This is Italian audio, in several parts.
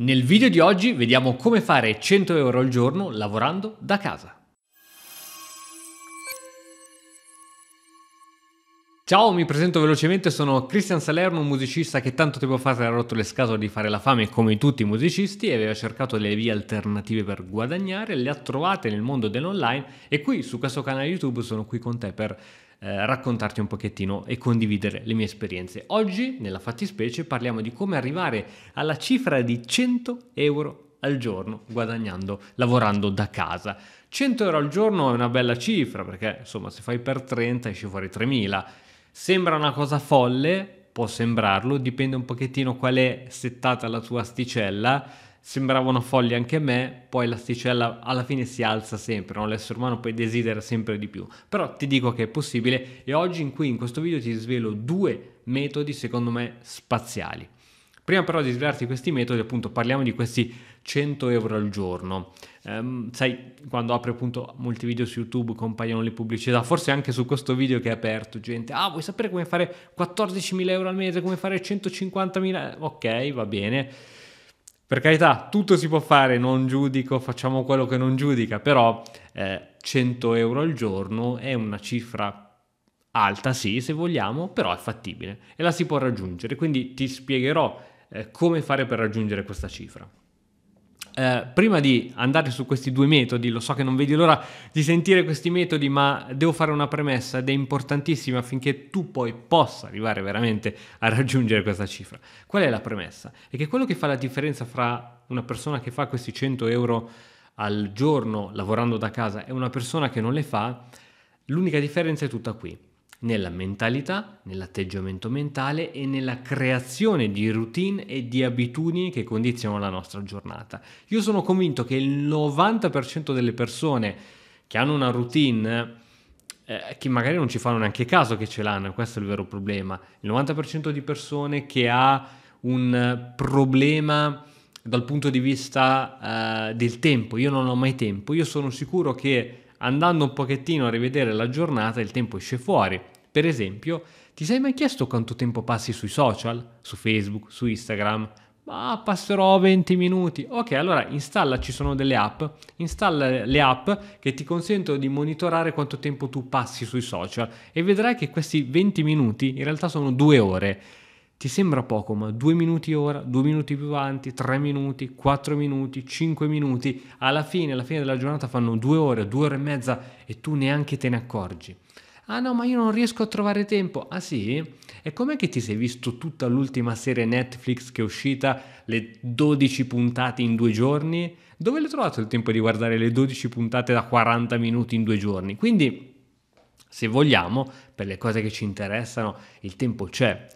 Nel video di oggi vediamo come fare 100 euro al giorno lavorando da casa. Ciao, mi presento velocemente, sono Cristian Salerno, un musicista che tanto tempo fa si era rotto le scatole di fare la fame come tutti i musicisti e aveva cercato delle vie alternative per guadagnare, le ha trovate nel mondo dell'online e qui su questo canale YouTube sono qui con te per eh, raccontarti un pochettino e condividere le mie esperienze. Oggi, nella fattispecie, parliamo di come arrivare alla cifra di 100 euro al giorno guadagnando lavorando da casa. 100 euro al giorno è una bella cifra perché insomma se fai per 30 esci fuori 3000. Sembra una cosa folle, può sembrarlo, dipende un pochettino qual è settata la tua asticella sembravano folli anche a me, poi l'asticella alla fine si alza sempre, no? l'essere umano poi desidera sempre di più, però ti dico che è possibile e oggi in cui in questo video ti svelo due metodi secondo me spaziali. Prima però di svelarti questi metodi, appunto, parliamo di questi 100 euro al giorno. Um, sai, quando apri appunto molti video su YouTube compaiono le pubblicità, forse anche su questo video che è aperto, gente, ah, vuoi sapere come fare 14.000 euro al mese, come fare 150.000? Ok, va bene per carità, tutto si può fare, non giudico, facciamo quello che non giudica, però eh, 100 euro al giorno è una cifra alta, sì, se vogliamo, però è fattibile e la si può raggiungere. Quindi ti spiegherò eh, come fare per raggiungere questa cifra eh, prima di andare su questi due metodi, lo so che non vedi l'ora di sentire questi metodi, ma devo fare una premessa ed è importantissima affinché tu poi possa arrivare veramente a raggiungere questa cifra. Qual è la premessa? È che quello che fa la differenza fra una persona che fa questi 100 euro al giorno lavorando da casa e una persona che non le fa, l'unica differenza è tutta qui nella mentalità, nell'atteggiamento mentale e nella creazione di routine e di abitudini che condizionano la nostra giornata. Io sono convinto che il 90% delle persone che hanno una routine, eh, che magari non ci fanno neanche caso che ce l'hanno, questo è il vero problema, il 90% di persone che ha un problema dal punto di vista eh, del tempo, io non ho mai tempo, io sono sicuro che andando un pochettino a rivedere la giornata il tempo esce fuori. Per esempio, ti sei mai chiesto quanto tempo passi sui social? Su Facebook, su Instagram? Ma passerò 20 minuti. Ok, allora installa, ci sono delle app, installa le app che ti consentono di monitorare quanto tempo tu passi sui social e vedrai che questi 20 minuti in realtà sono due ore. Ti sembra poco, ma due minuti ora, due minuti più avanti, tre minuti, quattro minuti, cinque minuti, alla fine, alla fine della giornata fanno due ore, due ore e mezza e tu neanche te ne accorgi. Ah no, ma io non riesco a trovare tempo. Ah sì? E com'è che ti sei visto tutta l'ultima serie Netflix che è uscita, le 12 puntate in due giorni? Dove l'hai trovato il tempo di guardare le 12 puntate da 40 minuti in due giorni? Quindi, se vogliamo, per le cose che ci interessano, il tempo c'è.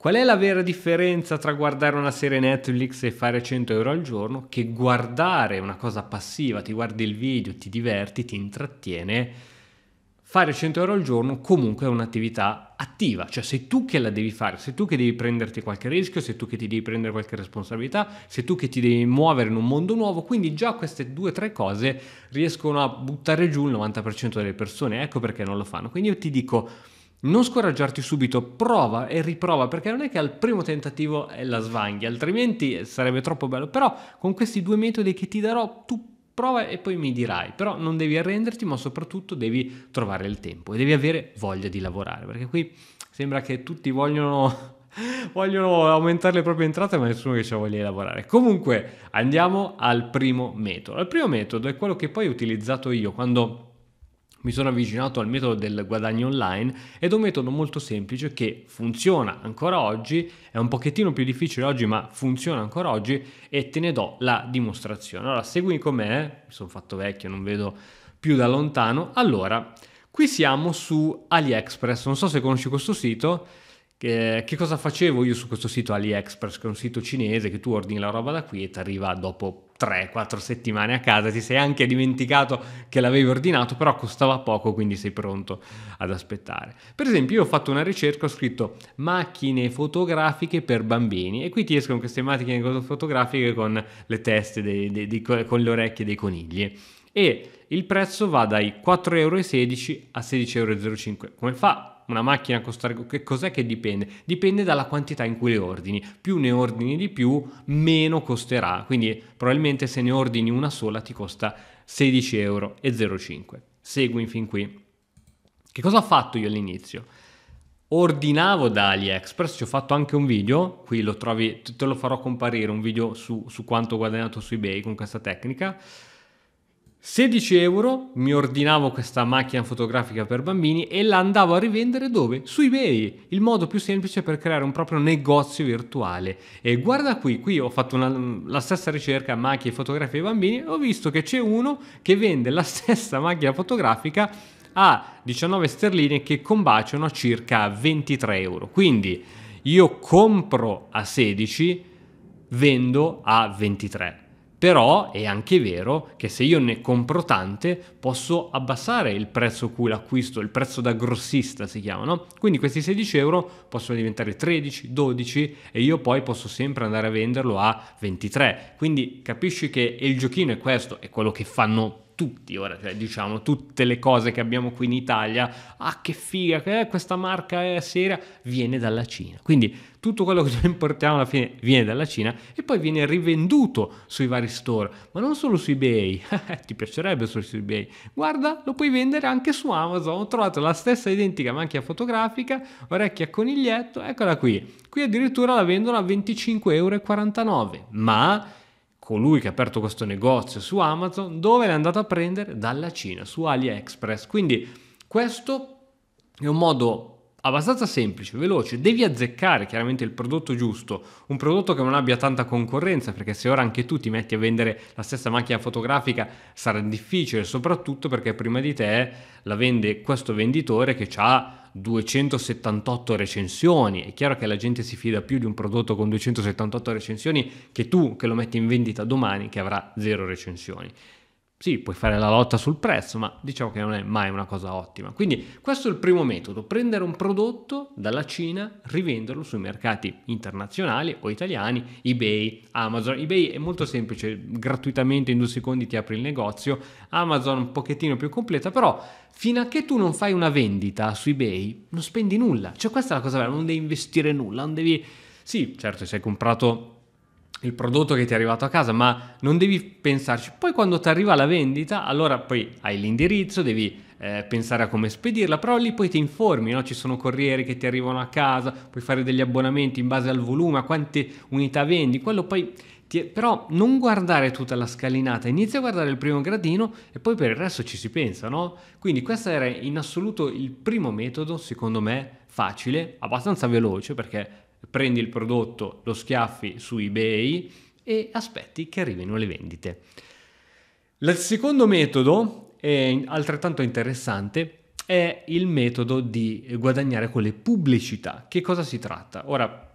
Qual è la vera differenza tra guardare una serie Netflix e fare 100 euro al giorno che guardare una cosa passiva, ti guardi il video, ti diverti, ti intrattiene? Fare 100 euro al giorno comunque è un'attività attiva, cioè sei tu che la devi fare, sei tu che devi prenderti qualche rischio, sei tu che ti devi prendere qualche responsabilità, sei tu che ti devi muovere in un mondo nuovo, quindi già queste due o tre cose riescono a buttare giù il 90% delle persone, ecco perché non lo fanno. Quindi io ti dico non scoraggiarti subito, prova e riprova, perché non è che al primo tentativo è la svanghi, altrimenti sarebbe troppo bello. Però con questi due metodi che ti darò, tu prova e poi mi dirai, però non devi arrenderti, ma soprattutto devi trovare il tempo e devi avere voglia di lavorare, perché qui sembra che tutti vogliono vogliono aumentare le proprie entrate, ma nessuno che ci voglia lavorare. Comunque, andiamo al primo metodo. Il primo metodo è quello che poi ho utilizzato io quando mi sono avvicinato al metodo del guadagno online ed è un metodo molto semplice che funziona ancora oggi, è un pochettino più difficile oggi ma funziona ancora oggi e te ne do la dimostrazione. Allora seguimi con me, mi sono fatto vecchio, non vedo più da lontano. Allora, qui siamo su AliExpress, non so se conosci questo sito, che, che, cosa facevo io su questo sito AliExpress, che è un sito cinese che tu ordini la roba da qui e ti arriva dopo 3-4 settimane a casa, ti sei anche dimenticato che l'avevi ordinato, però costava poco, quindi sei pronto ad aspettare. Per esempio, io ho fatto una ricerca, ho scritto macchine fotografiche per bambini e qui ti escono queste macchine fotografiche con le teste, dei, dei, dei, con le orecchie dei conigli. E il prezzo va dai 4,16 euro a 16,05 euro. Come fa? una macchina costare, che cos'è che dipende? Dipende dalla quantità in cui le ordini, più ne ordini di più, meno costerà, quindi probabilmente se ne ordini una sola ti costa 16,05 euro. Segui fin qui. Che cosa ho fatto io all'inizio? ordinavo da AliExpress, ci ho fatto anche un video, qui lo trovi, te lo farò comparire, un video su, su quanto ho guadagnato su eBay con questa tecnica, 16 euro mi ordinavo questa macchina fotografica per bambini e la andavo a rivendere dove? Su eBay, il modo più semplice per creare un proprio negozio virtuale. E guarda qui, qui ho fatto una, la stessa ricerca macchine fotografiche bambini, e ho visto che c'è uno che vende la stessa macchina fotografica a 19 sterline che combaciano a circa 23 euro. Quindi io compro a 16, vendo a 23 però è anche vero che se io ne compro tante posso abbassare il prezzo cui l'acquisto, il prezzo da grossista si chiama, no? Quindi questi 16 euro possono diventare 13, 12 e io poi posso sempre andare a venderlo a 23. Quindi capisci che il giochino è questo, è quello che fanno tutti, ora cioè, diciamo tutte le cose che abbiamo qui in Italia, ah che figa, eh, questa marca è eh, seria, viene dalla Cina. Quindi tutto quello che importiamo alla fine viene dalla Cina e poi viene rivenduto sui vari store, ma non solo su eBay, ti piacerebbe solo su eBay, guarda lo puoi vendere anche su Amazon, ho trovato la stessa identica macchia fotografica, orecchia a coniglietto, eccola qui, qui addirittura la vendono a 25,49 euro, ma colui che ha aperto questo negozio su Amazon, dove l'è andato a prendere? Dalla Cina, su AliExpress. Quindi questo è un modo abbastanza semplice, veloce, devi azzeccare chiaramente il prodotto giusto, un prodotto che non abbia tanta concorrenza, perché se ora anche tu ti metti a vendere la stessa macchina fotografica sarà difficile, soprattutto perché prima di te la vende questo venditore che ha 278 recensioni. È chiaro che la gente si fida più di un prodotto con 278 recensioni che tu che lo metti in vendita domani che avrà zero recensioni. Sì, puoi fare la lotta sul prezzo, ma diciamo che non è mai una cosa ottima. Quindi questo è il primo metodo, prendere un prodotto dalla Cina, rivenderlo sui mercati internazionali o italiani, eBay, Amazon. eBay è molto semplice, gratuitamente in due secondi ti apri il negozio, Amazon un pochettino più completa, però fino a che tu non fai una vendita su eBay non spendi nulla. Cioè questa è la cosa vera, non devi investire nulla, non devi... Sì, certo, se hai comprato il prodotto che ti è arrivato a casa, ma non devi pensarci. Poi quando ti arriva la vendita, allora poi hai l'indirizzo, devi eh, pensare a come spedirla, però lì poi ti informi, no? ci sono corrieri che ti arrivano a casa, puoi fare degli abbonamenti in base al volume, a quante unità vendi, quello poi... Ti... Però non guardare tutta la scalinata, inizia a guardare il primo gradino e poi per il resto ci si pensa, no? Quindi questo era in assoluto il primo metodo, secondo me, facile, abbastanza veloce perché prendi il prodotto, lo schiaffi su eBay e aspetti che arrivino le vendite. Il secondo metodo, altrettanto interessante, è il metodo di guadagnare con le pubblicità. Che cosa si tratta? Ora,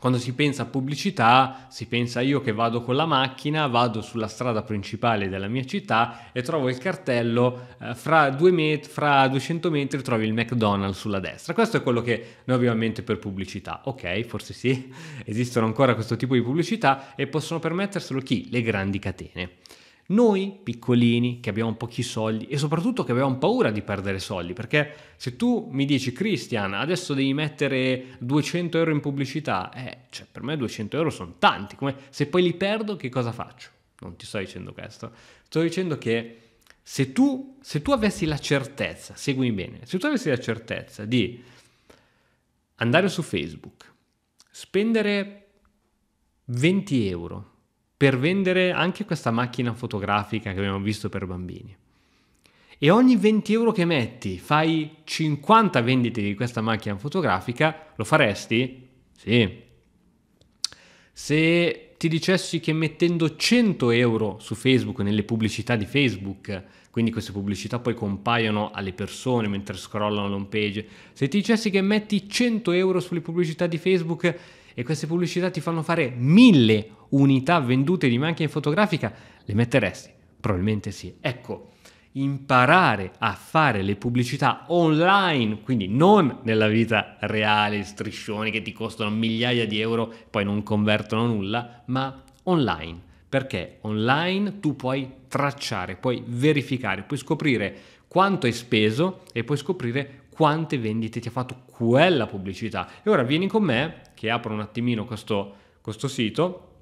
quando si pensa a pubblicità, si pensa io che vado con la macchina, vado sulla strada principale della mia città e trovo il cartello, eh, fra, met- fra 200 metri trovi il McDonald's sulla destra. Questo è quello che noi abbiamo in mente per pubblicità. Ok, forse sì, esistono ancora questo tipo di pubblicità e possono permetterselo chi? Le grandi catene. Noi piccolini, che abbiamo pochi soldi e soprattutto che abbiamo paura di perdere soldi, perché se tu mi dici Christian, adesso devi mettere 200 euro in pubblicità, eh, cioè per me 200 euro sono tanti, come se poi li perdo che cosa faccio? Non ti sto dicendo questo, sto dicendo che se tu, se tu avessi la certezza, seguimi bene, se tu avessi la certezza di andare su Facebook, spendere 20 euro per vendere anche questa macchina fotografica che abbiamo visto per bambini. E ogni 20 euro che metti fai 50 vendite di questa macchina fotografica, lo faresti? Sì. Se ti dicessi che mettendo 100 euro su Facebook, nelle pubblicità di Facebook, quindi queste pubblicità poi compaiono alle persone mentre scrollano l'home page, se ti dicessi che metti 100 euro sulle pubblicità di Facebook e queste pubblicità ti fanno fare mille unità vendute di macchina fotografica, le metteresti? Probabilmente sì. Ecco, imparare a fare le pubblicità online, quindi non nella vita reale, striscioni che ti costano migliaia di euro e poi non convertono nulla, ma online. Perché online tu puoi tracciare, puoi verificare, puoi scoprire quanto hai speso e puoi scoprire quante vendite ti ha fatto quella pubblicità. E ora vieni con me che aprono un attimino questo, questo sito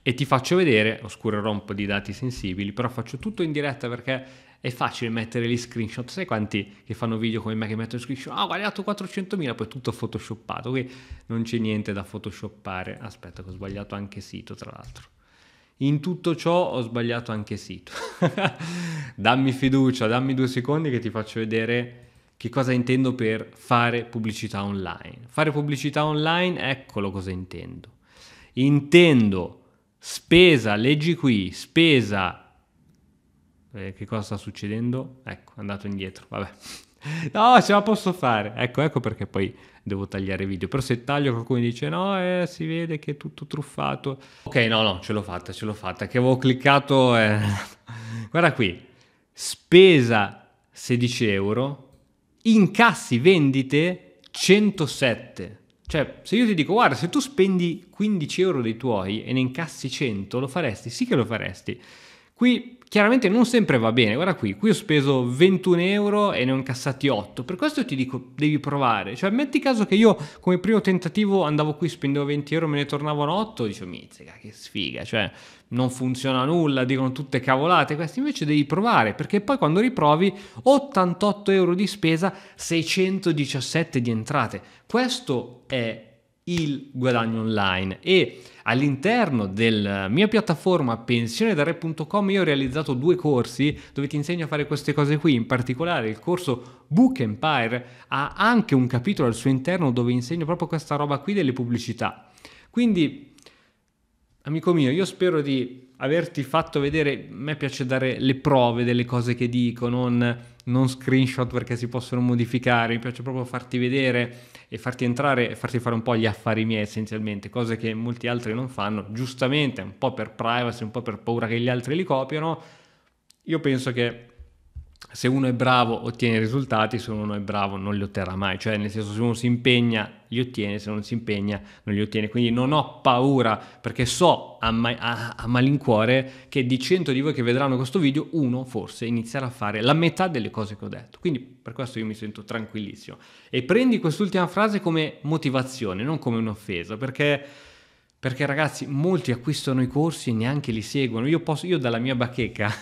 e ti faccio vedere, oscurerò un po' di dati sensibili, però faccio tutto in diretta perché è facile mettere gli screenshot, sai quanti che fanno video come me che mettono screenshot, ah oh, guardato 400.000, poi tutto photoshoppato, qui non c'è niente da photoshoppare, aspetta che ho sbagliato anche sito tra l'altro. In tutto ciò ho sbagliato anche sito. dammi fiducia, dammi due secondi che ti faccio vedere che cosa intendo per fare pubblicità online? Fare pubblicità online, eccolo cosa intendo. Intendo spesa, leggi qui, spesa... Eh, che cosa sta succedendo? Ecco, è andato indietro, vabbè. No, ce la posso fare. Ecco, ecco perché poi devo tagliare video. Però se taglio qualcuno dice no, eh, si vede che è tutto truffato. Ok, no, no, ce l'ho fatta, ce l'ho fatta. Che avevo cliccato... Eh. Guarda qui, spesa 16 euro, incassi vendite 107. Cioè, se io ti dico, guarda, se tu spendi 15 euro dei tuoi e ne incassi 100, lo faresti? Sì che lo faresti. Qui chiaramente non sempre va bene. Guarda qui, qui ho speso 21 euro e ne ho incassati 8. Per questo ti dico, devi provare. Cioè, metti caso che io come primo tentativo andavo qui, spendevo 20 euro, me ne tornavano 8, dicevo, mizzica, cioè, che sfiga, cioè non funziona nulla, dicono tutte cavolate, queste invece devi provare, perché poi quando riprovi 88 euro di spesa, 617 di entrate. Questo è il guadagno online e All'interno della eh, mia piattaforma pensionedare.com io ho realizzato due corsi dove ti insegno a fare queste cose qui, in particolare il corso Book Empire ha anche un capitolo al suo interno dove insegno proprio questa roba qui delle pubblicità. Quindi Amico mio, io spero di averti fatto vedere, a me piace dare le prove delle cose che dico, non, non screenshot perché si possono modificare, mi piace proprio farti vedere e farti entrare e farti fare un po' gli affari miei essenzialmente, cose che molti altri non fanno, giustamente, un po' per privacy, un po' per paura che gli altri li copiano. Io penso che se uno è bravo ottiene risultati, se uno non è bravo non li otterrà mai, cioè nel senso se uno si impegna li ottiene, se non si impegna non li ottiene, quindi non ho paura perché so a, ma- a-, a malincuore che di 100 di voi che vedranno questo video uno forse inizierà a fare la metà delle cose che ho detto, quindi per questo io mi sento tranquillissimo e prendi quest'ultima frase come motivazione, non come un'offesa perché perché ragazzi, molti acquistano i corsi e neanche li seguono. Io, posso, io dalla mia bacheca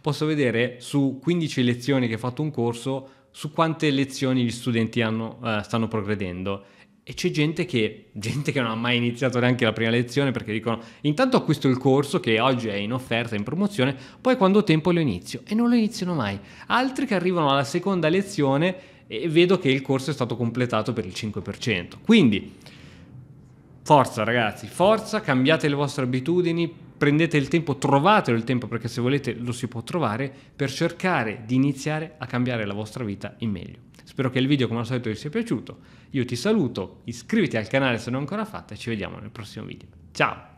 posso vedere su 15 lezioni che ho fatto un corso su quante lezioni gli studenti hanno, uh, stanno progredendo. E c'è gente che, gente che non ha mai iniziato neanche la prima lezione perché dicono intanto acquisto il corso che oggi è in offerta, in promozione, poi quando ho tempo lo inizio e non lo iniziano mai. Altri che arrivano alla seconda lezione e vedo che il corso è stato completato per il 5%. Quindi Forza ragazzi, forza, cambiate le vostre abitudini, prendete il tempo, trovatelo il tempo perché se volete lo si può trovare per cercare di iniziare a cambiare la vostra vita in meglio. Spero che il video come al solito vi sia piaciuto, io ti saluto, iscriviti al canale se non ancora fatto e ci vediamo nel prossimo video. Ciao!